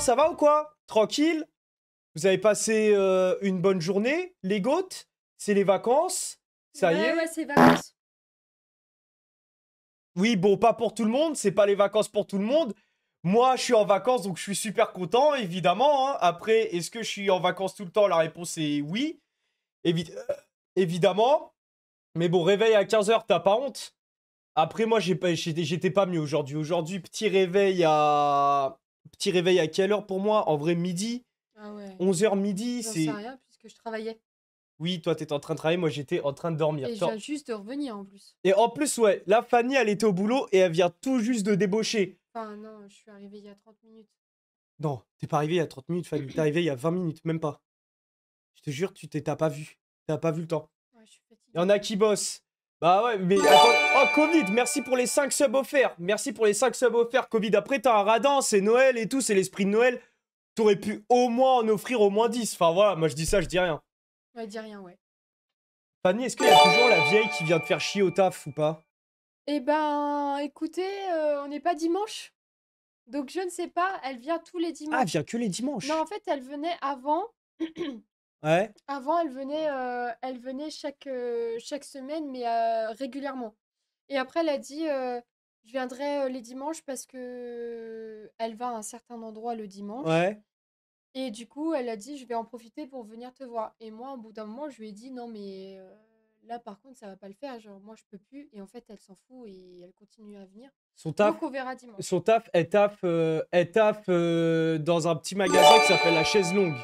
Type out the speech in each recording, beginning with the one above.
ça va ou quoi Tranquille Vous avez passé euh, une bonne journée Les gouttes C'est les vacances Ça y est Oui, bon, pas pour tout le monde, c'est pas les vacances pour tout le monde. Moi, je suis en vacances, donc je suis super content, évidemment. Hein. Après, est-ce que je suis en vacances tout le temps La réponse est oui, euh, évidemment. Mais bon, réveil à 15h, t'as pas honte Après, moi, j'étais pas, pas mieux aujourd'hui. Aujourd'hui, petit réveil à, petit réveil à quelle heure pour moi En vrai, midi. Ah ouais. 11h midi, c'est. sais rien puisque je travaillais. Oui, toi, t'étais en train de travailler, moi, j'étais en train de dormir. Et je viens juste de revenir en plus. Et en plus, ouais, là, Fanny, elle était au boulot et elle vient tout juste de débaucher. Enfin, non, je suis arrivée il y a 30 minutes. Non, t'es pas arrivé il y a 30 minutes, Fanny. t'es arrivé il y a 20 minutes, même pas. Je te jure, tu t'es, pas vu. T'as pas vu le temps. Ouais, je suis fatiguée. Il y en a qui bossent. Bah ouais, mais attends. Oh, Covid, merci pour les 5 subs offerts. Merci pour les 5 subs offerts. Covid, après, t'as un radin, c'est Noël et tout, c'est l'esprit de Noël. T'aurais pu au moins en offrir au moins 10. Enfin voilà, moi je dis ça, je dis rien. Ouais, dis rien, ouais. Fanny, est-ce qu'il y a toujours la vieille qui vient te faire chier au taf ou pas Eh ben, écoutez, euh, on n'est pas dimanche. Donc je ne sais pas, elle vient tous les dimanches. Ah, elle vient que les dimanches. Non, en fait, elle venait avant. Avant, elle venait, euh, elle venait chaque, euh, chaque semaine, mais euh, régulièrement. Et après, elle a dit Je viendrai les dimanches parce que elle va à un certain endroit le dimanche. Ouais. Et du coup, elle a dit Je vais en profiter pour venir te voir. Et moi, au bout d'un moment, je lui ai dit Non, mais là, par contre, ça va pas le faire. Genre, moi, je peux plus. Et en fait, elle s'en fout et elle continue à venir. Son taf, Donc, verra dimanche. Son taf, elle taf, taf dans un petit magasin qui s'appelle La Chaise Longue.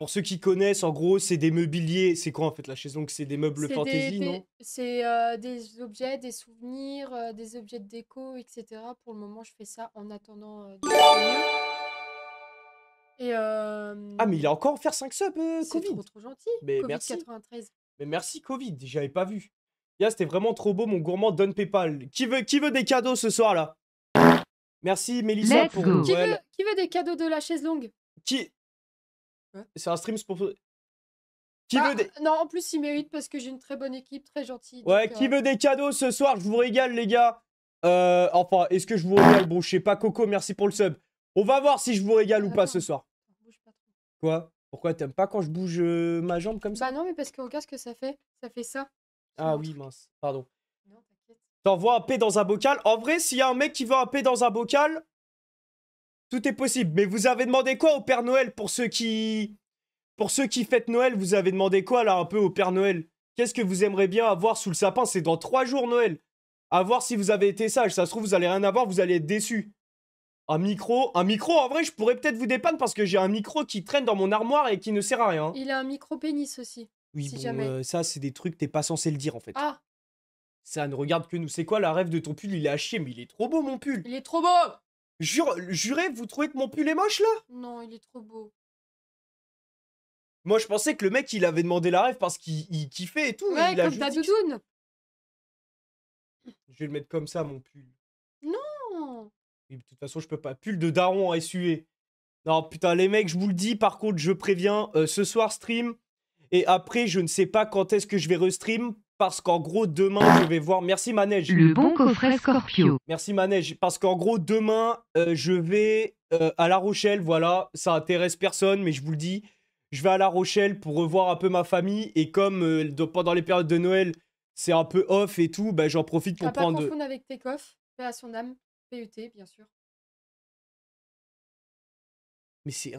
Pour ceux qui connaissent, en gros, c'est des mobiliers. C'est quoi en fait la chaise longue C'est des meubles fantasy, non C'est euh, des objets, des souvenirs, euh, des objets de déco, etc. Pour le moment, je fais ça en attendant. Euh, ah, mais il a encore faire 5 subs, c'est trop, trop gentil. Covid merci. 93. Mais merci, Covid. J'avais pas vu. Ya, c'était vraiment trop beau, mon gourmand donne PayPal. Qui veut, qui veut des cadeaux ce soir là Merci, Mélissa, pour Qui, veut, qui veut des cadeaux de la chaise longue Qui c'est un stream sponsorisé. Qui bah, veut Non, en plus, il mérite parce que j'ai une très bonne équipe, très gentille. Ouais, qui euh veut des cadeaux ce soir Je vous régale, les gars. Euh, enfin, est-ce que je vous régale Bon, je sais pas, Coco, merci pour le sub. On va voir si je vous régale ou pas ce soir. Quoi Pourquoi t'aimes pas quand je bouge euh, ma jambe comme ça Bah non, mais parce que regarde ce que ça fait. Ça fait ça. Ah oui, mince. Pardon. T'envoies un P dans un bocal. En vrai, s'il y a un mec qui veut un P dans un bocal, tout est possible. Mais vous avez demandé quoi au Père Noël pour ceux qui... Pour ceux qui fêtent Noël, vous avez demandé quoi là un peu au Père Noël Qu'est-ce que vous aimeriez bien avoir sous le sapin C'est dans trois jours Noël. À voir si vous avez été sage. Ça se trouve, vous allez rien avoir, vous allez être déçu. Un micro, un micro, en vrai, je pourrais peut-être vous dépanner parce que j'ai un micro qui traîne dans mon armoire et qui ne sert à rien. Il a un micro pénis aussi. Oui, si jamais. Euh, ça, c'est des trucs, t'es pas censé le dire en fait. Ah Ça ne regarde que nous. C'est quoi la rêve de ton pull Il est chier, mais il est trop beau, mon pull Il est trop beau jurez, vous trouvez que mon pull est moche là Non, il est trop beau. Moi, je pensais que le mec, il avait demandé la rêve parce qu'il kiffait et tout. Ouais, comme ta Je vais le mettre comme ça, mon pull. Non De toute façon, je peux pas. Pull de daron en SUV. Non, putain, les mecs, je vous le dis, par contre, je préviens, euh, ce soir, stream. Et après, je ne sais pas quand est-ce que je vais restream parce qu'en gros, demain, je vais voir. Merci Manège. Le bon coffret Scorpio. Merci Manège. Parce qu'en gros, demain, euh, je vais euh, à La Rochelle. Voilà, ça intéresse personne, mais je vous le dis. Je vais à La Rochelle pour revoir un peu ma famille. Et comme euh, pendant les périodes de Noël, c'est un peu off et tout, bah, j'en profite pour ah, prendre. Pas confondre avec Tekoff, paix à son âme, PUT, e bien sûr. Mais c'est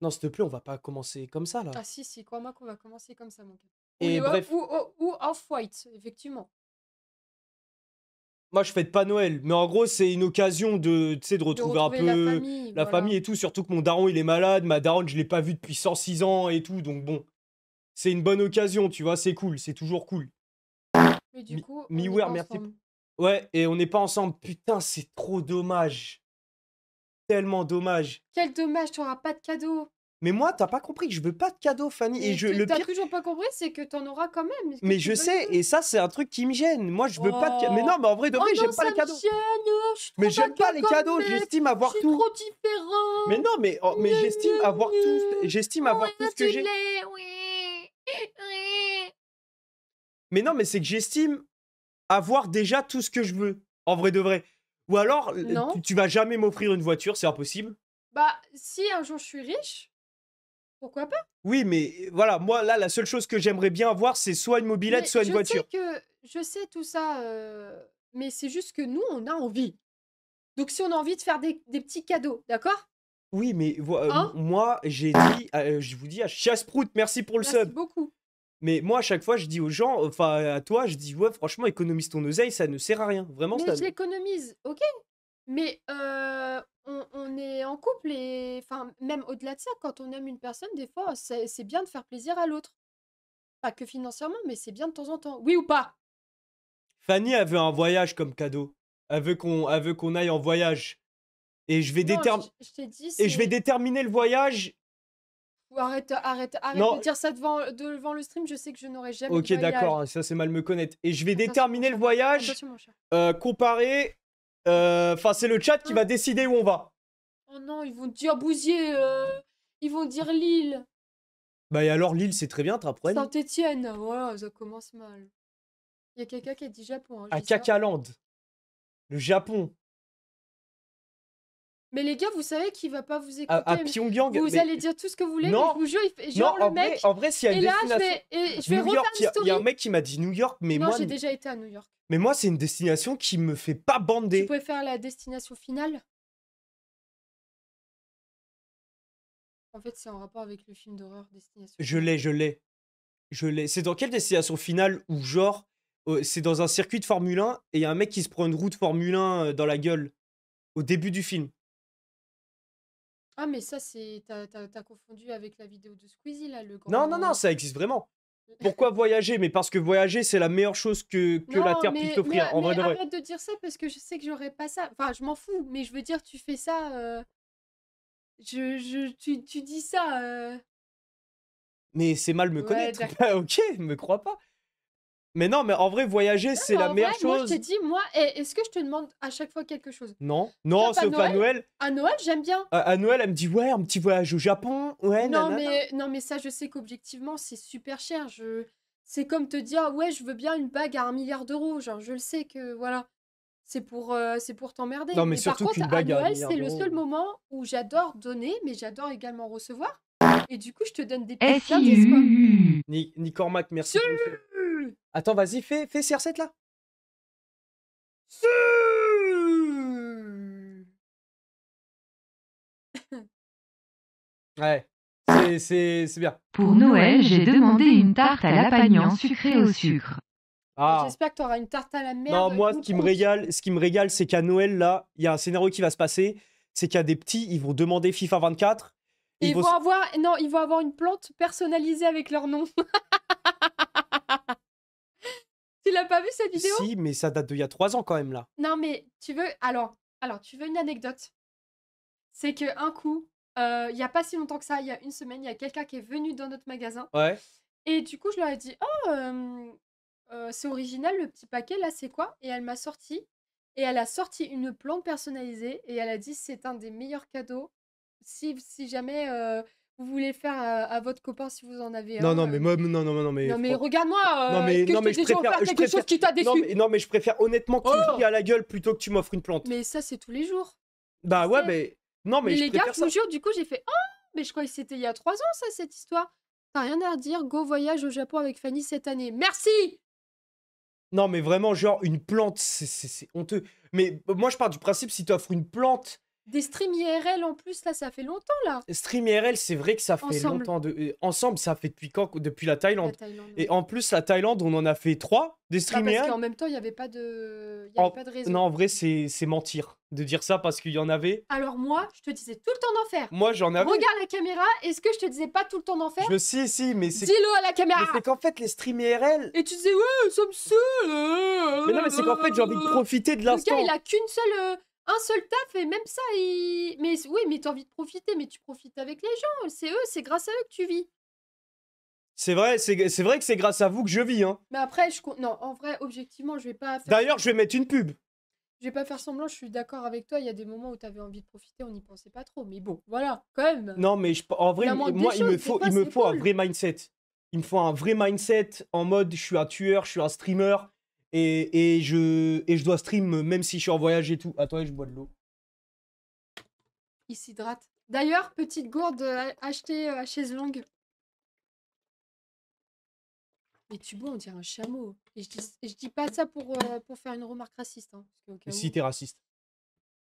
Non, s'il te plaît, on va pas commencer comme ça là. Ah si, si, crois-moi qu'on va commencer comme ça, mon gars. Et ou, bref. Oh, ou, off-white, effectivement. Moi, je fête pas Noël, mais en gros, c'est une occasion de, de, retrouver retrouver un peu la famille, et tout. Surtout que mon daron, il est malade. Ma daron, je l'ai pas vue depuis 106 ans et tout. Donc bon, c'est une bonne occasion, tu vois. C'est cool, c'est toujours cool. Mais du coup, Ouais, et on n'est pas ensemble. Putain, c'est trop dommage. Tellement dommage. Quel dommage, tu n'auras pas de cadeau. Mais moi, t'as pas compris que je veux pas de cadeaux, Fanny. Et, et je, t'as toujours pas compris, c'est que t'en auras quand même. Mais je sais, et ça, c'est un truc qui me gêne. Moi, je veux pas de cadeaux. Mais oh. non, mais en vrai, de oh vrai, j'ai oh, j'aime pas les cadeaux. mais j'aime pas les cadeaux, j'estime avoir tout. trop différent. Mais non, mais, mais j'estime avoir tout. J'estime avoir tout ce que j'ai. Mais non, mais c'est que j'estime avoir déjà tout ce que je veux. En vrai de vrai. Ou alors, tu vas jamais m'offrir une voiture, c'est impossible. Bah, si un jour je suis riche, pourquoi pas Oui, mais euh, voilà, moi, là, la seule chose que j'aimerais bien avoir, c'est soit une mobilette, soit une je voiture. Sais que, je sais tout ça, euh, mais c'est juste que nous, on a envie. Donc, si on a envie de faire des, petits cadeaux, d'accord Oui, mais euh, hein? moi, j'ai dit, je vous dis à Chasse-Prout, merci pour le merci beaucoup. Mais moi, à chaque fois, je dis aux gens, enfin, à toi, je dis, ouais, franchement, économise ton oseille, ça ne sert à rien. Vraiment, mais ça... je l'économise, ok mais on, on est en couple et enfin, même au-delà de ça, quand on aime une personne, des fois, c'est bien de faire plaisir à l'autre. Pas que financièrement, mais c'est bien de temps en temps. Oui ou pas? Fanny, a veut un voyage comme cadeau. Elle veut qu'on veut qu'on aille en voyage. Et je vais, déterminer Et je vais déterminer le voyage. Arrête, arrête, Non. de dire ça devant, devant le stream, je sais que je n'aurais jamais Ok, d'accord, hein, ça c'est mal me connaître. Et je vais déterminer le voyage Comparer. Euh, comparé euh, enfin, c'est le chat qui va ah. décider où on va. Oh non, ils vont dire Bousier. Euh, ils vont dire Lille. Bah et alors Lille, c'est très bien, t'as saint etienne voilà, ça commence mal. Il y a quelqu'un qui a dit Japon. Hein, à Cacaland. Le Japon. Mais les gars, vous savez qu'il va pas vous écouter. Vous allez dire tout ce que vous voulez, mais je vous jure, genre le mec. en vrai, s'il y a une et là, je vais, je Il y, a un mec qui m'a dit New York, mais moi. j'ai déjà été à New York. Mais moi, c'est une destination qui me fait pas bander. Tu pouvais faire la destination finale En fait, c'est en rapport avec le film d'horreur Destination. Je l'ai, je l'ai. Je l'ai. C'est dans quelle destination finale ou genre euh, c'est dans un circuit de Formule 1 et il y a un mec qui se prend une route Formule 1 euh, dans la gueule au début du film. Ah, mais ça, c'est. T'as, confondu avec la vidéo de Squeezie, là, le Non, non, non, ça existe vraiment. Pourquoi voyager Mais parce que voyager, c'est la meilleure chose que, que la Terre puisse offrir, En vrai, de vrai. de dire ça parce que je sais que j'aurais pas ça. Enfin, je m'en fous, mais je veux dire, tu fais ça. Euh, je, tu, tu dis ça. Euh mais c'est mal me connaître. Bah, ok, me crois pas. Mais non, mais en vrai, voyager, c'est la meilleure chose. Moi, je t'ai dit, moi, eh, est-ce que je te demande à chaque fois quelque chose Non, non, c'est pas Noël. À Noël, j'aime bien. à Noël, elle me dit, ouais, un petit voyage au Japon. Ouais, non, mais non, mais ça, je sais qu'objectivement, c'est super cher. Je... C'est comme te dire, ah ouais, je veux bien une bague à un milliard d'euros. Genre, je le sais que, voilà, c'est pour, euh, c'est pour t'emmerder. Non, mais, surtout qu'une bague à, Noël, c'est le seul moment où j'adore donner, mais j'adore également recevoir. Et du coup, je te donne des petits indices, quoi. Ni Cormac, merci. Attends, vas-y, fais, fais CR7 là. Ouais, c'est bien. Pour Noël, j'ai demandé une tarte à la pagnan sucrée au sucre. Ah. J'espère que tu auras une tarte à la merde. Non, moi, ce qui, me régale, ce qui me régale, c'est qu'à Noël, là, il y a un scénario qui va se passer. C'est qu'il y a des petits, ils vont demander FIFA 24. Ils, ils vont... vont... avoir, non, ils vont avoir une plante personnalisée avec leur nom. Tu l'as pas vu cette vidéo Si, mais ça date d'il y a trois ans quand même là. Non, mais tu veux. Alors, alors tu veux une anecdote C'est que un coup, euh, il n'y y a pas si longtemps que ça, il y a une semaine, il y a quelqu'un qui est venu dans notre magasin. Ouais. Et du coup, je leur ai dit Oh, euh, c'est original le petit paquet là, c'est quoi Et elle m'a sorti. Et elle a sorti une plante personnalisée. Et elle a dit C'est un des meilleurs cadeaux. Si, si jamais euh, vous voulez faire à, votre copain si vous en avez non, Non, euh mais moi, non, non, non, mais. Non, mais regarde-moi. non, euh, mais, que non, mais je préfère. quelque chose qui t'a déçu. Non mais, je préfère honnêtement que tu me oh à la gueule plutôt que tu m'offres une plante. Mais ça, c'est tous les jours. Bah ouais, mais. Non, mais, les gars, je vous jure, du coup, j'ai fait. Oh, mais je crois que c'était il y a trois ans, ça, cette histoire. T'as rien à dire, Go voyage au Japon avec Fanny cette année. Merci Non, mais vraiment, genre, une plante, c'est honteux. Mais moi, je pars du principe, si tu offres une plante des streams IRL en plus, là, ça fait longtemps, là. Stream IRL, c'est vrai que ça fait longtemps. De... Euh, ensemble, ça fait depuis quand Depuis la Thaïlande. Et en plus, la Thaïlande, on en a fait trois des streams IRL. parce qu'en même temps, il n'y avait, pas de... Y avait pas de raison. Non, en vrai, c'est mentir de dire ça parce qu'il y en avait. Alors moi, je te disais tout le temps d'en faire. Moi, j'en avais. Regarde la caméra, est-ce que je te disais pas tout le temps d'en faire Je sais, si, mais c'est. Dis-le à la caméra C'est qu'en fait, les stream IRL. Et tu disais, ouais, ça me Mais non, mais c'est qu'en fait, j'ai envie de profiter de l'instant. Le gars, il a qu'une seule. Euh, un seul taf et même ça, mais oui, mais t'as envie de profiter, mais tu profites avec les gens. C'est eux, c'est grâce à eux que tu vis. C'est vrai, c'est vrai que c'est grâce à vous que je vis. Hein. Mais après, je non, en vrai, objectivement, je vais pas. Faire... D'ailleurs, je vais mettre une pub. Je vais pas faire semblant, je suis d'accord avec toi. Il y a des moments où t'avais envie de profiter, on n'y pensait pas trop. Mais bon, voilà, quand même. Non, mais en vrai, moi, il me faut, il me faut un vrai mindset. Il me faut un vrai mindset en mode je suis un tueur, je suis un streamer, et, je, et je dois stream même si je suis en voyage et tout. Attends, je bois de l'eau. Il s'hydrate. D'ailleurs, petite gourde euh, achetée à euh, chaise longue. Mais tu bois, on dirait un chameau. Et je dis, dis pas ça pour, euh, pour faire une remarque raciste. Hein, si tu t'es raciste.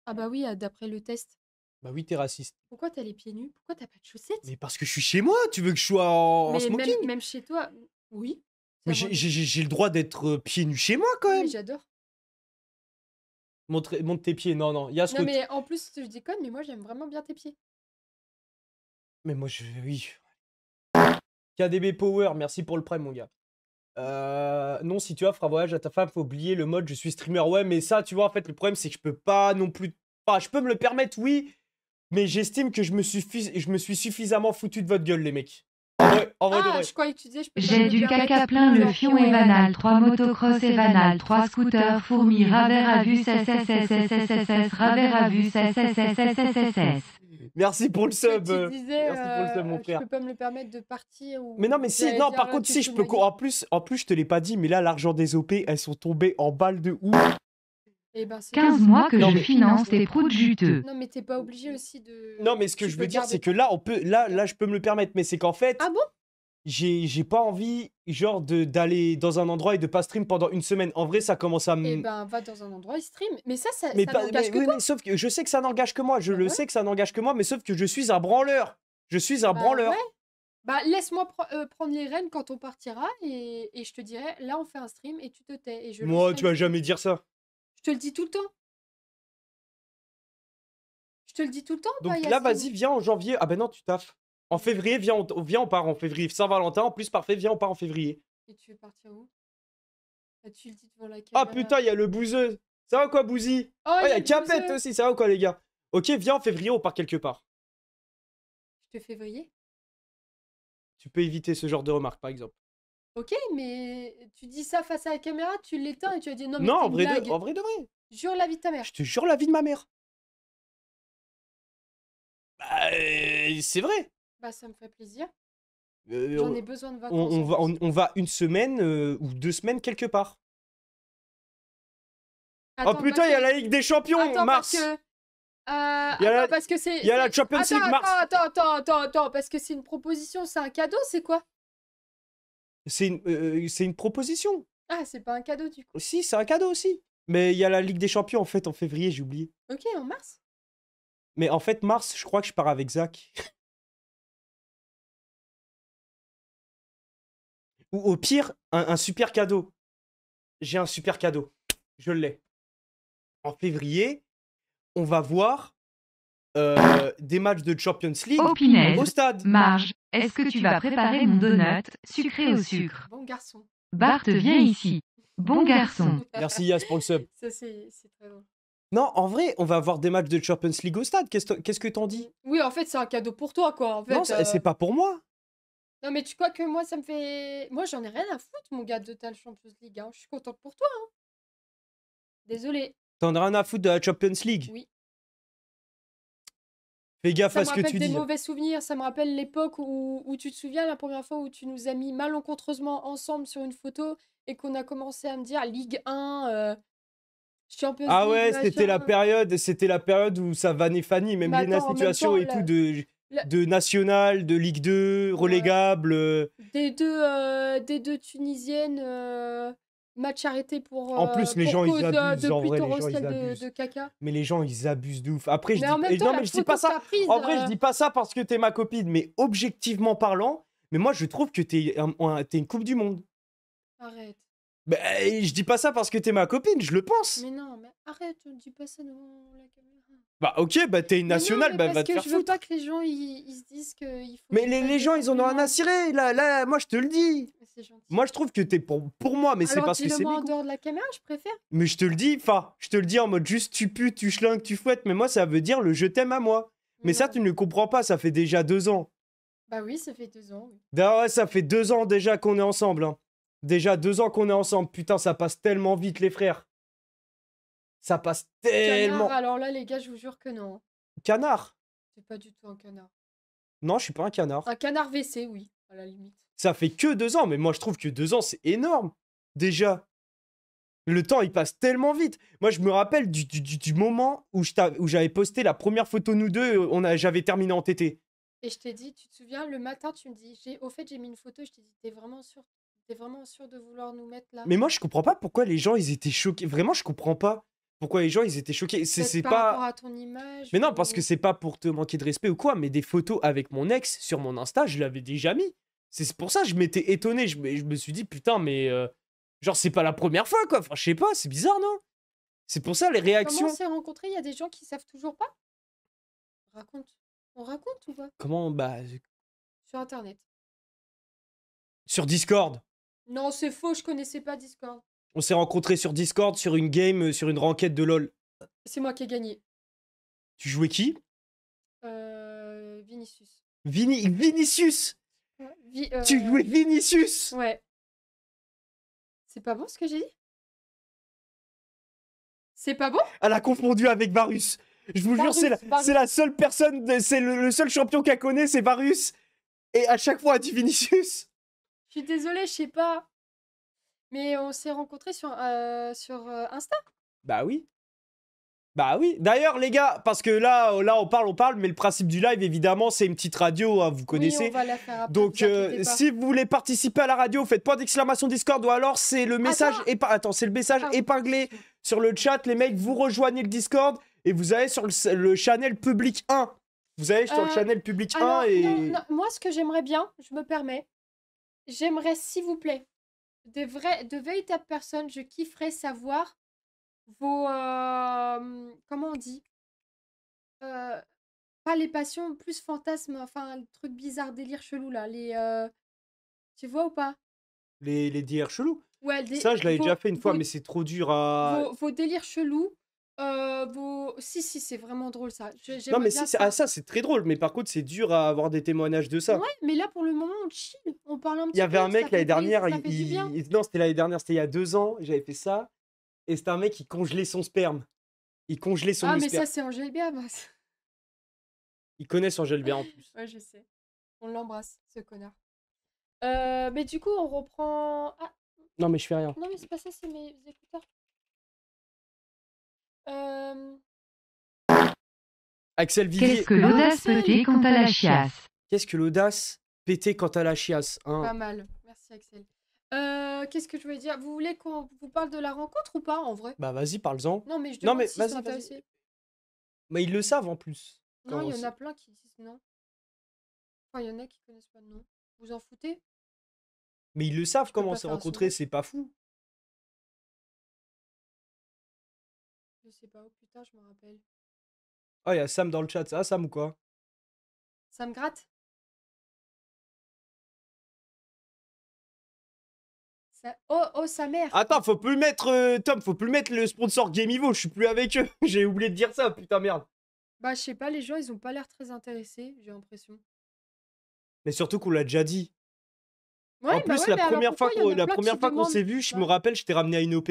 Ah bah oui, d'après le test. Bah oui, t'es raciste. Pourquoi t'as les pieds nus Pourquoi t'as pas de chaussettes Mais parce que je suis chez moi, tu veux que je sois en, smoking même, même chez toi, oui j'ai le droit d'être euh, pieds nus chez moi quand même. J'adore. Montre, montre tes pieds. Non, non. Y a ce non, mais en plus, je déconne, mais moi j'aime vraiment bien tes pieds. Mais moi, je. Oui. KDB Power, merci pour le prime, mon gars. Euh, non, si tu as un voyage à ta femme, faut oublier le mode je suis streamer. Ouais, mais ça, tu vois, en fait, le problème, c'est que je peux pas non plus. Enfin, je peux me le permettre, oui, mais j'estime que je me, je me suis suffisamment foutu de votre gueule, les mecs en vrai, ah, je croyais que tu disais. J'ai du caca plein le fion est banal 3 motocross et banal, 3 scooters fourmis. Raver à vue. SSSSSSSS. Raver à vue. SSSSSSS. Merci pour le sub. disais, Merci pour le sub, mon frère. Je peux pas me le permettre de partir. Ou... Mais non, mais si, non, par contre, si je peux. En plus, en plus, je te l'ai pas dit, mais là, l'argent des OP, elles sont tombées en balles de ouf. 15 eh ben, mois que je finance tes produits juteux. Non, mais t'es pas obligé aussi de. Non, mais ce que je veux dire, c'est que là, on peut, là, là, je peux me le permettre, mais c'est qu'en fait. Ah bon j'ai pas envie, genre, d'aller dans un endroit et de pas stream pendant une semaine. En vrai, ça commence à me. Eh ben, va dans un endroit et stream. Mais ça, ça, mais sauf que je sais que ça n'engage que moi. Je bah le sais que ça n'engage que moi, mais sauf que je suis un branleur. Je suis un bah branleur. Bah, laisse-moi euh, prendre les rênes quand on partira et, je te dirai, là, on fait un stream et tu te tais. Et je moi, tu vas jamais dire ça. Je te le dis tout le temps. Je te le dis tout le temps. Donc là, vas-y, viens en janvier. Ah ben non, tu taffes. En février, viens, on, viens, on part en février. Saint-Valentin, en plus, parfait, viens, on part en février. Et tu veux partir où ah, tu le dis devant la ah caméra. Ah putain, il y a le bouseux. Ça va quoi, Bouzy Oh, oh il y a, Capette aussi, ça va quoi, les gars Ok, viens en février, on part quelque part. Je te fais voyer Tu peux éviter ce genre de remarques, par exemple. Ok, mais tu dis ça face à la caméra, tu l'éteins et tu as dit non, mais non, en vrai, en vrai de vrai. Jure la vie de ta mère. Je te jure la vie de ma mère. Bah, c'est vrai. Bah, ça me fait plaisir. J'en ai besoin de vacances. On, va, on, va une semaine ou deux semaines quelque part. oh putain, il y a la Ligue des Champions, Mars. il y a la... parce que y a la Champions League Mars. Attends, attends, attends, attends, parce que c'est une proposition, c'est un cadeau, c'est quoi c'est une, proposition. Ah, c'est pas un cadeau du coup. Si, c'est un cadeau aussi. Mais il y a la Ligue des Champions en fait en février, j'ai oublié. Ok, en mars Mais en fait, mars, je crois que je pars avec Zach. Ou au pire, un, super cadeau. J'ai un super cadeau. Je l'ai. En février, on va voir des matchs de Champions League au stade. Marge. Est-ce que tu vas préparer mon donut, sucré au sucre Bon garçon. Bart, viens ici. Bon garçon. Merci Yas pour le sub. Ça, c'est très bon. Non, en vrai, on va avoir des matchs de Champions League au stade. Qu'est-ce que t'en dis Oui, en fait, c'est un cadeau pour toi, quoi. non, euh. c'est pas pour moi. Non, mais tu crois que moi, ça me fait. Moi, j'en ai rien à foutre, mon gars, de ta Champions League. Hein. Je suis contente pour toi. Hein. Désolé. T'en as rien à foutre de la Champions League Oui. Fais gaffe à ce que tu dis. Ça me rappelle des mauvais souvenirs. Ça me rappelle l'époque où, où, tu te souviens la première fois où tu nous as mis malencontreusement ensemble sur une photo et qu'on a commencé à me dire Ligue 1. Euh, ah ouais, c'était la période, c'était la période où ça vanait Fanny, même bien bah la situation et tout de, de national, de Ligue 2, relégable. Euh. des deux, euh, des deux tunisiennes euh, match arrêté pour. en plus, euh, les gens, ils euh, abusent. De, caca. Mais les gens, ils abusent de ouf. Après, je dis, dis pas ça. je euh, dis pas ça parce que t'es ma copine, mais objectivement parlant, mais moi, je trouve que t'es une Coupe du Monde. Arrête. Bah, je dis pas ça parce que t'es ma copine, je le pense. Mais non, mais arrête, dis pas ça devant la caméra. Bah ok, bah t'es une nationale, bah va te faire Parce que je veux pas que les gens ils, se disent que... Il faut mais les, gens ils en ont un à cirer, là, moi je te le dis. Moi, je trouve que t'es pour, pour moi, mais c'est parce que c'est. je préfère. Mais je te le dis, enfin, je te le dis en mode juste tu putes tu chlingues, tu fouettes, mais moi, ça veut dire le je t'aime à moi. Mais ça, tu ne le comprends pas, ça fait déjà deux ans. Bah oui, ça fait deux ans. Bah ça fait deux ans déjà qu'on est ensemble. Hein. Déjà deux ans qu'on est ensemble. Putain, ça passe tellement vite, les frères. Ça passe tellement. Canard, alors là, les gars, je vous jure que non. Canard C'est pas du tout un canard. Non, je suis pas un canard. Un canard WC, oui limite. Ça fait que deux ans, mais moi je trouve que deux ans c'est énorme déjà. Le temps il passe tellement vite. Moi je me rappelle du, du, moment où j'avais posté la première photo nous deux, euh, on a, j'avais terminé en TT. Et je t'ai dit, tu te souviens, le matin tu me dis, j'ai, au fait j'ai mis une photo, je t'ai dit, t'es vraiment sûr, vraiment sûr de vouloir nous mettre là. Mais moi je comprends pas pourquoi les gens ils étaient choqués. Vraiment je comprends pas pourquoi les gens ils étaient choqués. C'est, pas. ton Mais non, parce que c'est pas pour te manquer de respect ou quoi, mais des photos avec mon ex sur mon Insta, je l'avais déjà mis. C'est pour ça que je m'étais étonné. Je, je, me suis dit, putain, mais euh, genre, c'est pas la première fois, quoi. Enfin, je sais pas, c'est bizarre, non C'est pour ça les réactions. Comment on s'est rencontrés Il y a des gens qui savent toujours pas Raconte. On raconte ou pas Comment Bah. Euh, sur Internet. Sur Discord Non, c'est faux, je connaissais pas Discord. On s'est rencontrés sur Discord, sur une game, euh, sur une renquête de LoL. C'est moi qui ai gagné. Tu jouais qui Euh. Vinicius. Vinicius euh, tu jouais Vinicius Ouais. C'est pas bon ce que j'ai dit C'est pas bon Elle a confondu avec Varus. Je vous jure, c'est la, seule personne, c'est le, seul champion qu'elle connaît, c'est Varus. Et à chaque fois, elle dit Vinicius. Je suis désolée, je sais pas. Mais on s'est rencontrés sur, euh, sur euh, Insta. Bah oui. Bah oui, d'ailleurs les gars, parce que là, là on parle, on parle, mais le principe du live évidemment c'est une petite radio, hein, vous connaissez. Donc euh, si vous voulez participer à la radio, faites point d'exclamation Discord ou alors c'est le message, Attends, c'est le message épinglé sur le chat, les mecs, vous rejoignez le Discord et vous allez sur le, channel public 1. Vous allez sur le euh, channel public 1 ah et... Moi ce que j'aimerais bien, je me permets, j'aimerais s'il vous plaît, de, vrais, de véritables personnes, je kifferais savoir vos... comment on dit Pas les passions, plus fantasmes, enfin, le truc bizarre, délire chelou, là. Les, tu vois ou pas les, les délires chelous Ça, je l'avais déjà fait une fois, mais c'est trop dur à... Vos, délire délires chelous, Si, si, c'est vraiment drôle ça. Non, mais ah, ça, c'est très drôle, mais par contre, c'est dur à avoir des témoignages de ça. Ouais, mais là pour le moment, on chill, on parle un petit Il y avait un mec l'année dernière, il, non, c'était l'année dernière, c'était il y a deux ans, j'avais fait ça. Et c'était un mec qui congelait son sperme. Il congelait son sperme. Ah, mais ça, c'est Angèle Bia. Hein, il Ils connaissent Angèle Bia en plus. ouais, je sais. On l'embrasse, ce connard. Euh, mais du coup, on reprend. Ah, non, mais je fais rien. non, mais c'est pas ça, c'est mes écouteurs. Euh, Axel Vivier, Qu'est-ce que ah, l'audace pétait quand à la chiasse qu'est-ce que l'audace pétait quand à la chiasse hein Pas mal. Merci, Axel. Euh, Qu'est-ce que je voulais dire Vous voulez qu'on vous parle de la rencontre ou pas en vrai Bah vas-y, parle-en. Non mais je non, mais, si vas-y, Mais ils le savent en plus. Non, il y en a plein qui disent non. Enfin, il y en a qui connaissent pas le nom. Vous en foutez Mais ils le savent comment on s'est rencontrés, c'est pas fou. Je sais pas, plus putain, je me rappelle. Oh, il y a Sam dans le chat, ça, Sam ou quoi Sam gratte Oh, oh, sa mère Attends, faut plus mettre... Euh, Tom, faut plus mettre le sponsor Game Evo, je suis plus avec eux. J'ai oublié de dire ça, putain merde. Bah, je sais pas, les gens, ils ont pas l'air très intéressés, j'ai l'impression. Mais surtout qu'on l'a déjà dit. Ouais, en bah plus, la, première fois qu'on, la première fois qu'on s'est vu, je me rappelle, je t'ai ramené à une OP.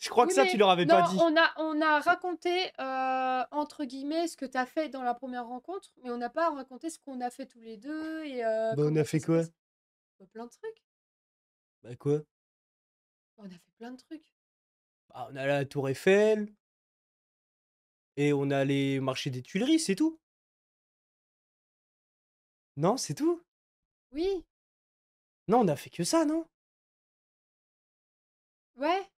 Je crois que ça, tu leur avais pas dit. On a, on a raconté, euh, entre guillemets, ce que t'as fait dans la première rencontre, mais on n'a pas raconté ce qu'on a fait tous les deux. Et, euh, bah, on a fait quoi bah, Plein de trucs. Bah quoi? Bah, on a fait plein de trucs. Bah, on a la Tour Eiffel et on a les marchés des Tuileries, c'est tout. Non, c'est tout. Oui. Non, on a fait que ça, non? Ouais.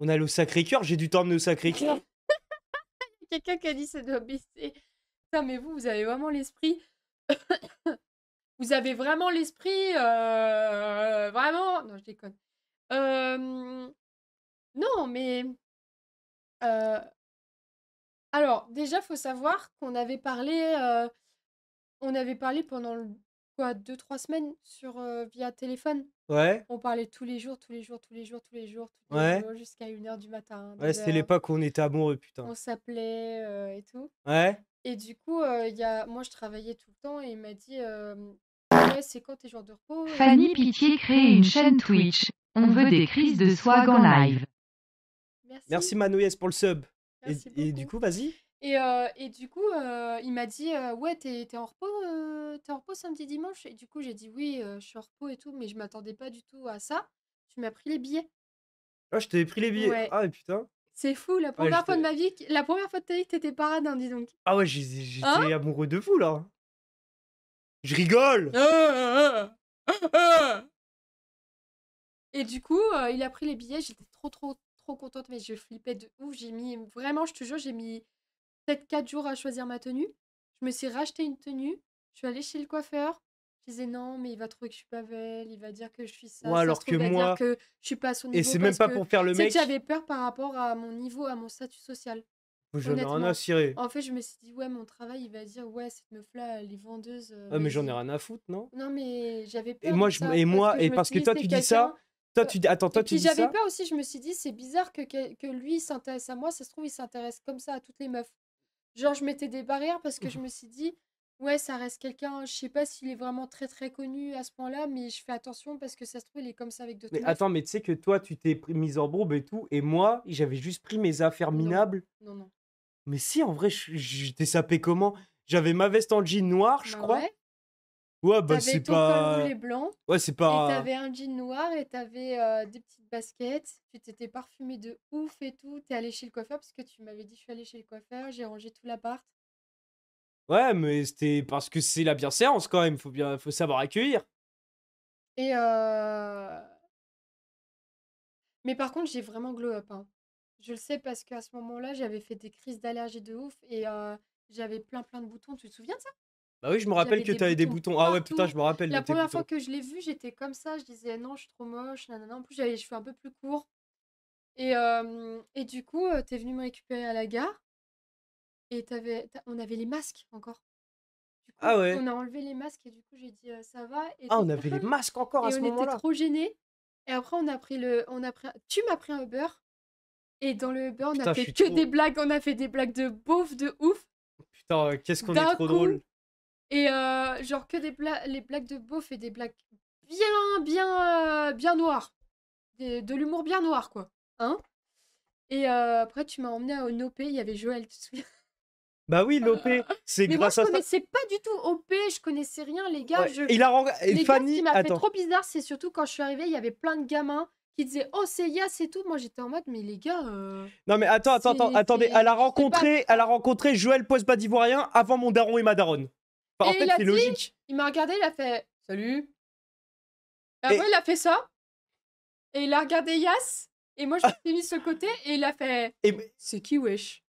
On a le Sacré-Cœur, j'ai du temps temps le Sacré-Cœur. Quelqu'un qui a dit ça doit baisser. Putain, mais vous, vous avez vraiment l'esprit. Vous avez vraiment l'esprit, vraiment. Non, je déconne. non, mais alors déjà, faut savoir qu'on avait parlé, on avait parlé pendant quoi deux trois semaines sur via téléphone. Ouais, On parlait tous les jours, tous les jours, tous les jours, tous les jours, tous jusqu'à une heure du matin, Ouais, c'était l'époque où on était amoureux, putain. On s'appelait et tout. Ouais, Et du coup, il y a... moi, je travaillais tout le temps et il m'a dit, c'est quand tes jours de repos euh, Fanny Pitié crée une chaîne Twitch. On veut des crises de swag en live. Merci, Merci pour le sub. Et, du coup, vas-y. Et, euh, et, du coup, euh, il m'a dit Ouais, t'es en repos en repos samedi dimanche Et du coup, j'ai dit Oui, je suis en repos et tout, mais je m'attendais pas du tout à ça. Tu m'as pris les billets. Ah, je t'avais pris les billets. Ah, et putain. C'est fou, la première fois de ma vie, la première fois de ta vie t'étais paradin, hein, dis donc. Ah ouais, j'étais hein amoureux de vous là. Je rigole ah, ah, ah, Et du coup, euh, il a pris les billets, j'étais trop, trop, trop contente, mais je flippais de ouf. J'ai mis, vraiment, je te jure, j'ai mis peut-être 4 jours à choisir ma tenue. Je me suis racheté une tenue, je suis allée chez le coiffeur. Je disais non, mais il va trouver que je suis pas belle, il va dire que je suis ça. alors que moi. Dire que je suis pas à Et c'est même pas pour faire le mec. j'avais peur par rapport à mon niveau, à mon statut social. J'en ai rien à En fait, je me suis dit, ouais, mon travail, il va dire, ouais, cette meuf-là, elle est vendeuse. Euh, ah, mais j'en ai rien à foutre, non Non, mais j'avais peur. Et moi, je, et moi, parce et parce que toi, tu dis ça. Euh, toi, tu attends, toi, tu dis ça. J'avais peur aussi, je me suis dit, c'est bizarre que, que, lui s'intéresse à moi, ça se trouve, il s'intéresse comme ça à toutes les meufs. Genre, je mettais des barrières parce que je me suis dit, ouais, ça reste quelqu'un, je sais pas s'il est vraiment très très connu à ce point-là, mais je fais attention parce que ça se trouve, il est comme ça avec d'autres Mais attends, mais tu sais que toi, tu t'es mise en bourbe et tout, et moi, j'avais juste pris mes affaires minables. non. non. Mais si, en vrai, j'étais sapé comment J'avais ma veste en jean noir, je bah crois. Ouais. bah c'est pas. blanc. Ouais, c'est pas. Et t'avais un jean noir et t'avais euh, des petites baskets. Tu t'étais parfumé de ouf et tout. T'es allé chez le coiffeur parce que tu m'avais dit je suis allé chez le coiffeur, j'ai rangé tout l'appart. Ouais, mais c'était parce que c'est la bienséance quand même. Faut bien, faut savoir accueillir. Et euh, mais par contre, j'ai vraiment glow up. Hein. Je le sais parce qu'à ce moment-là, j'avais fait des crises d'allergie de ouf et j'avais plein plein de boutons. Tu te souviens de ça Bah oui, je me rappelle que tu avais des boutons. Ah ouais, putain, je me rappelle. La première fois que je l'ai vu, j'étais comme ça. Je disais non, je suis trop moche. non En plus, j'avais les cheveux un peu plus courts. Et, et du coup, tu es venu me récupérer à la gare et t'avais, on avait les masques encore. ah ouais. On a enlevé les masques et du coup, j'ai dit «Euh, ça va. ah, on avait les masques encore à ce moment-là. On était trop gênés. Et après, on a pris le, on a pris, tu m'as pris un Uber et dans le beurre, on a fait que des blagues, on a fait des blagues de beauf, de ouf. Putain, euh, qu'est-ce qu'on est trop drôle. Et euh, genre que des les blagues de beauf et des blagues bien, bien, euh, bien noires. De, l'humour bien noir, quoi. Hein Et après, tu m'as emmené à une OP, il y avait Joël, tu te souviens bah oui, l'OP, c'est grâce à ça. Je connaissais pas du tout OP, je connaissais rien, les gars. Ouais. Et Fanny... gars, qui m'a fait trop bizarre, c'est surtout quand je suis arrivée, il y avait plein de gamins disait oh c'est Yas et tout. Moi j'étais en mode mais les gars. Euh, non mais attends attends attendez, elle a rencontré elle a rencontré Joël post Badivorien avant mon daron et ma daronne. en fait c'est logique. Il m'a regardé, il a fait salut. Et il a fait ça et il a regardé Yas et moi je me suis mis ce côté et il a fait et... c'est qui wesh.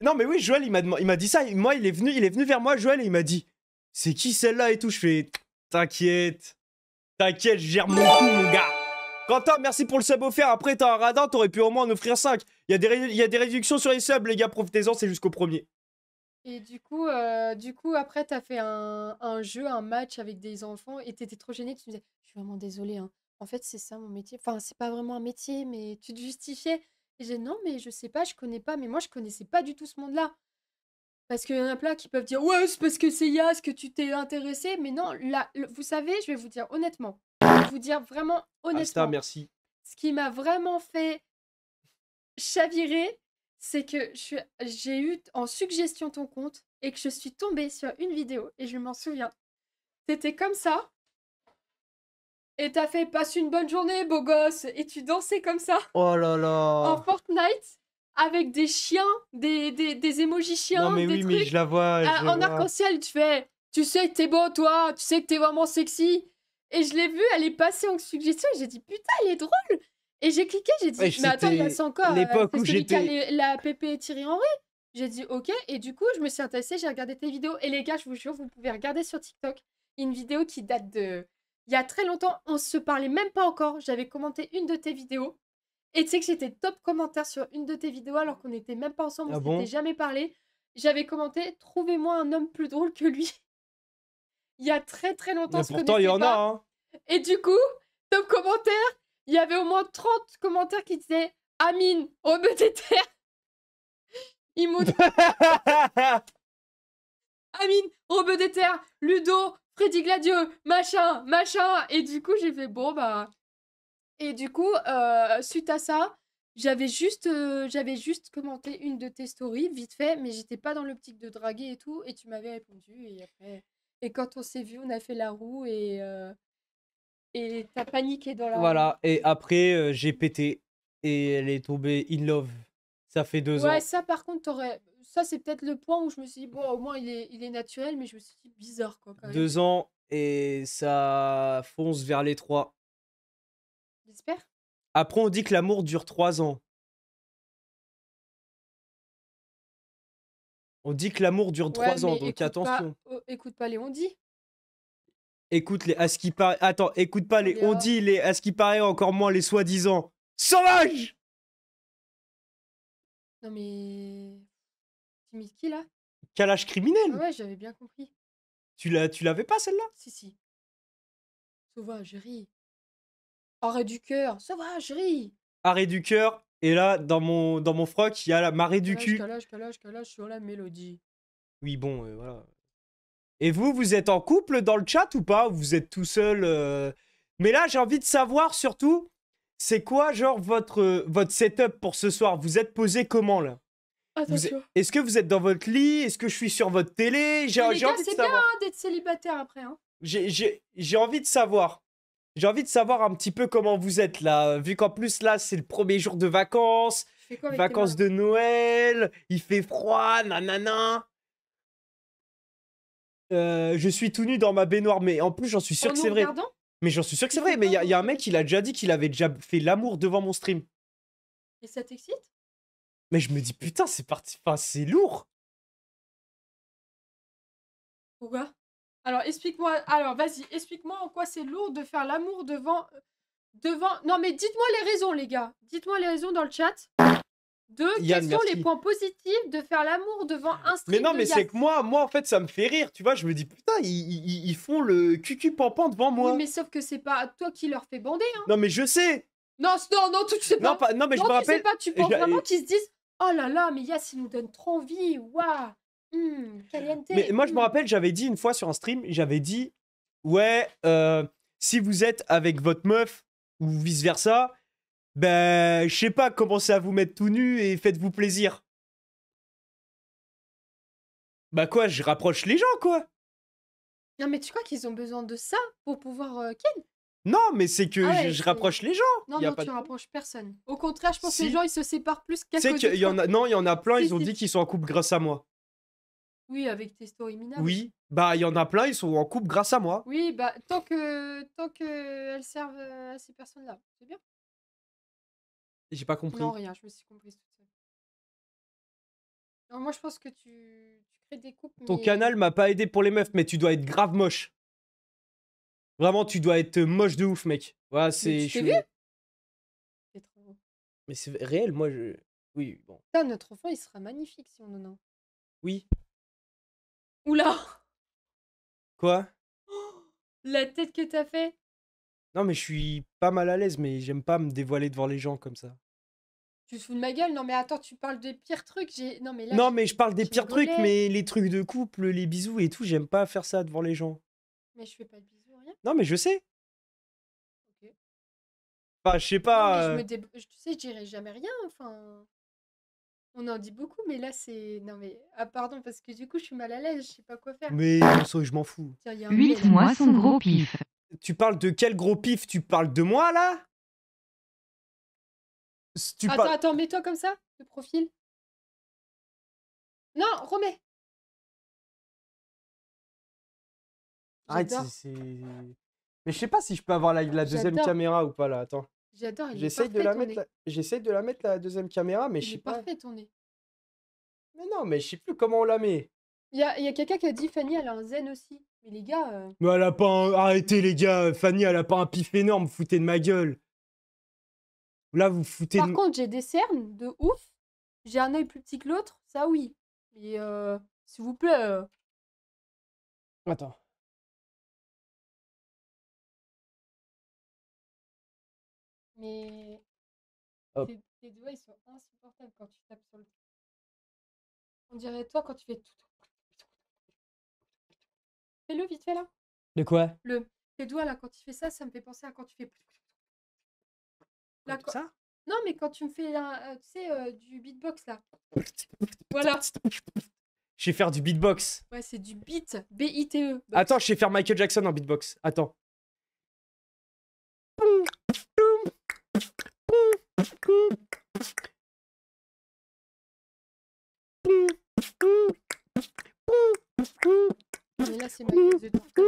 Non mais oui Joël il m'a il m'a dit ça moi il est venu il est venu vers moi Joël et il m'a dit c'est qui celle-là et tout je fais t'inquiète t'inquiète je gère mon coup mon gars Quentin, merci pour le sub offert. Après, t'as un radin, t'aurais pu au moins en offrir 5. Il y, a des y a des réductions sur les subs, les gars, profitez-en, c'est jusqu'au premier. Et du coup, euh, du coup après, t'as fait un, jeu, un match avec des enfants et t'étais trop gêné. Tu me disais, je suis vraiment désolé. Hein. En fait, c'est ça mon métier. Enfin, c'est pas vraiment un métier, mais tu te justifiais. Et j'ai non, mais je sais pas, je connais pas. Mais moi, je connaissais pas du tout ce monde-là. Parce qu'il y en a plein qui peuvent dire, ouais, c'est parce que c'est Yas que tu t'es intéressé. Mais non, là, vous savez, je vais vous dire honnêtement, vous dire vraiment ah, honnêtement. merci. Ce qui m'a vraiment fait chavirer, c'est que j'ai eu en suggestion ton compte et que je suis tombée sur une vidéo et je m'en souviens. c'était comme ça et t'as fait passe une bonne journée, beau gosse, et tu dansais comme ça. Oh là là. En Fortnite avec des chiens, des, des, émojis chiens. Non mais oui, mais je la vois. Ah, en arc-en-ciel, tu fais, tu sais que t'es beau toi, tu sais que t'es vraiment sexy. Et je l'ai vu elle est passée en suggestion. et J'ai dit putain, elle est drôle. Et j'ai cliqué, j'ai dit mais attends, il ça encore. Euh, l'époque où j'étais la PP Thierry Henry. J'ai dit ok. Et du coup, je me suis intéressée, j'ai regardé tes vidéos. Et les gars, je vous jure, vous pouvez regarder sur TikTok une vidéo qui date de il y a très longtemps. On se parlait même pas encore. J'avais commenté une de tes vidéos. Et tu sais que j'étais top commentaire sur une de tes vidéos alors qu'on n'était même pas ensemble, on ah s'était jamais parlé. J'avais commenté Trouvez-moi un homme plus drôle que lui il y a très très longtemps. Mais pourtant, il y en a. Hein. Et du coup, top commentaire, il y avait au moins 30 commentaires qui disaient Amine, au me déterre. Amine, Robe des Ludo, Freddy Gladieux, machin, machin. Et du coup, j'ai fait bon, bah. Et du coup, euh, suite à ça, j'avais juste, euh, j'avais juste commenté une de tes stories, vite fait, mais j'étais pas dans l'optique de draguer et tout. Et tu m'avais répondu. Et après. Et quand on s'est vu, on a fait la roue et euh, et t'as paniqué dans la Voilà, et après, j'ai pété et elle est tombée in love. Ça fait deux ans. Ouais, ça par contre, t'aurais. Ça, c'est peut-être le point où je me suis dit, bon, au moins, il est, il est naturel, mais je me suis dit, bizarre, quoi. Quand même. Deux ans et ça fonce vers les trois. J'espère. Après, on dit que l'amour dure trois ans. On dit que l'amour dure trois ans, donc attention. Oh, écoute pas les on dit. Écoute les à ce qui Attends, écoute pas les on dit, les à ce qui paraît encore moins les soi-disant sauvage Non mais mis qui là Calage criminel. ouais, j'avais bien compris. Tu tu l'avais pas celle-là Si si. ris. Arrêt du cœur, sauvagerie. Arrêt du cœur, et là, dans mon, dans mon froc, il y a la marée du cul. Calage, calage, calage sur la mélodie. Oui, bon, euh, voilà. Et vous, vous êtes en couple dans le chat ou pas Vous êtes tout seul euh? Mais là, j'ai envie de savoir surtout, c'est quoi, genre, votre, euh, votre setup pour ce soir Vous êtes posé comment, là Est-ce que vous êtes dans votre lit Est-ce que je suis sur votre télé J'ai envie de savoir. C'est bien d'être célibataire après. Hein. J'ai envie de savoir. J'ai envie de savoir un petit peu comment vous êtes là, vu qu'en plus là c'est le premier jour de vacances, vacances de Noël, il fait froid, nanana. Euh, je suis tout nu dans ma baignoire, mais en plus j'en suis sûr que c'est vrai. Mais j'en suis sûr que c'est vrai, mais il y, a un mec il a déjà dit qu'il avait déjà fait l'amour devant mon stream. Et ça t'excite Mais je me dis putain c'est parti, enfin c'est lourd. Pourquoi alors, explique-moi. Alors, vas-y, explique-moi en quoi c'est lourd de faire l'amour devant. Devant. Non, mais dites-moi les raisons, les gars. Dites-moi les raisons dans le chat. De quels sont les points positifs de faire l'amour devant un Mais non, mais c'est que moi, moi, en fait, ça me fait rire. Tu vois, je me dis, putain, ils, ils, font le cucu pampan devant moi. Oui, mais sauf que c'est pas toi qui leur fais bander. Hein. Non, mais je sais. Non, non, non, tu sais pas. Non, mais je me rappelle. Tu sais pas, tu penses vraiment qu'ils se disent, oh là là, mais Yass, il nous donne trop envie. Waouh. Mmh, mais moi, je me mmh. rappelle, j'avais dit une fois sur un stream, j'avais dit Ouais, euh, si vous êtes avec votre meuf ou vice versa, ben, je sais pas, commencez à vous mettre tout nu et faites-vous plaisir. Bah quoi, je rapproche les gens, quoi Non, mais tu crois qu'ils ont besoin de ça pour pouvoir euh, ken Non, mais c'est que ah je, rapproche les gens Non, non, tu rapproches personne. Au contraire, je pense que les gens, ils se séparent plus qu'à y Non, il y en a plein, ils ont dit qu'ils sont en couple grâce à moi. Oui, avec tes stories minables. Oui, bah il y en a plein, ils sont en couple grâce à moi. Oui, bah tant que tant que euh, elles servent euh, à ces personnes-là, c'est bien. J'ai pas compris. Non, rien, je me suis comprise toute seule. Non, moi je pense que tu, crées des couples. Ton canal m'a pas aidé pour les meufs, mais tu dois être grave moche. Vraiment, tu dois être euh, moche de ouf, mec. Voilà, c'est. Mais c'est réel, moi je. Oui, bon. Putain, notre enfant, il sera magnifique si on en a. Oui, Oula Quoi La tête que t'as fait Non, mais je suis pas mal à l'aise, mais j'aime pas me dévoiler devant les gens comme ça. Tu te fous de ma gueule Non, mais attends, tu parles des pires trucs. J'ai... Non, mais je parle des pires trucs, mais les trucs de couple, les bisous et tout, j'aime pas faire ça devant les gens. Mais je fais pas de bisous, rien. Non, mais je sais. Ok. Enfin, je sais pas. Euh je Tu sais, je dirais jamais rien, enfin. On en dit beaucoup, mais là, c'est. Non, mais. Ah, pardon, parce que du coup, je suis mal à l'aise, je sais pas quoi faire. Mais je m'en fous. Tiens, Huit mois sont gros pif. Tu parles de quel gros pif Tu parles de moi, là Attends, attends, mets-toi comme ça, le profil. Non, remets. Arrête, c'est. Mais je sais pas si je peux avoir la, deuxième caméra ou pas, là. Attends. J'adore, J'essaye de, la mettre la... de la mettre la deuxième caméra, mais je sais pas. Mais non, mais je sais plus comment on la met. Il y a, quelqu'un qui a dit Fanny, elle a un zen aussi. Mais les gars. Euh mais elle a pas un... Arrêtez, les gars. Fanny, elle a pas un pif énorme. Vous foutez de ma gueule. Là, vous foutez Par contre, j'ai des cernes de ouf. J'ai un œil plus petit que l'autre. Ça, oui. Mais euh, s'il vous plaît. Euh Attends. Mais tes, doigts, ils sont insupportables quand tu tapes sur le. On dirait toi quand tu fais tout. Fais-le vite fait là. De quoi Le tes doigts là quand tu fais ça, ça me fait penser à quand tu fais. Là, ça Non mais quand tu me fais euh, tu sais euh, du beatbox là. voilà. Je vais faire du beatbox. Ouais, c'est du beat, B I T E. Attends, je vais faire Michael Jackson en beatbox. Attends.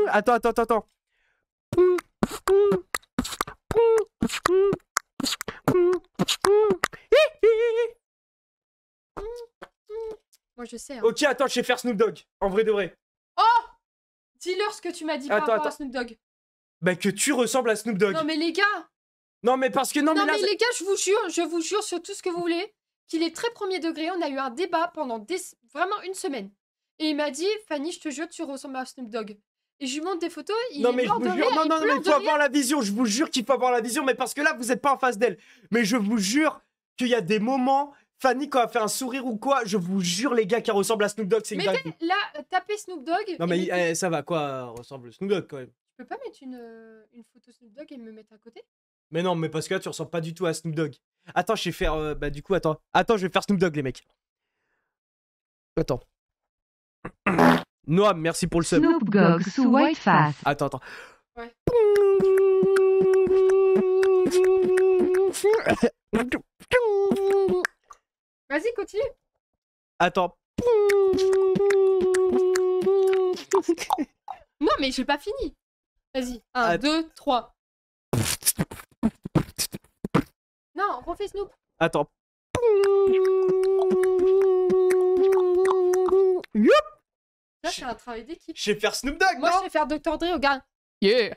Attends, attends, attends, attends. Moi, je sais. Hein. Ok, attends, je sais faire Snoop Dogg. En vrai de vrai. Oh Dis-leur ce que tu m'as dit attends, par rapport à Snoop Dogg. Bah, que tu ressembles à Snoop Dogg. Non, mais les gars non, mais parce que non, mais, les gars, je vous jure, je vous jure sur tout ce que vous voulez qu'il est très premier degré. On a eu un débat pendant vraiment une semaine. Et il m'a dit, Fanny, je te jure, tu ressembles à Snoop Dogg. Et je lui montre des photos. Il non, mais je vous jure, non, non, non, il faut avoir la vision. Je vous jure qu'il faut avoir la vision, mais parce que là, vous n'êtes pas en face d'elle. Mais je vous jure qu'il y a des moments. Fanny, quand elle fait un sourire ou quoi, je vous jure, les gars, qui ressemble à Snoop Dogg, c'est là, tapez Snoop Dogg. Non, mais eh, ça va, quoi, ressemble Snoop Dogg quand même. Je peux pas mettre une, euh, une photo Snoop Dogg et me mettre à côté mais non, mais parce que là, tu ressembles pas du tout à Snoop Dogg. Attends, je vais faire. Euh, bah, du coup, attends. Attends, je vais faire Snoop Dogg, les mecs. Attends. Noam, merci pour le sub. Snoop Dogg sous Whiteface. Attends, attends. Ouais. Vas-y, continue. Attends. Non, mais j'ai pas fini. Vas-y. 1, 2, 3. Non, refait Snoop. Attends. Youp Là, c'est un travail d'équipe. Je vais faire Snoop Dogg, Moi, je vais faire Dr. Dre, regarde. Yeah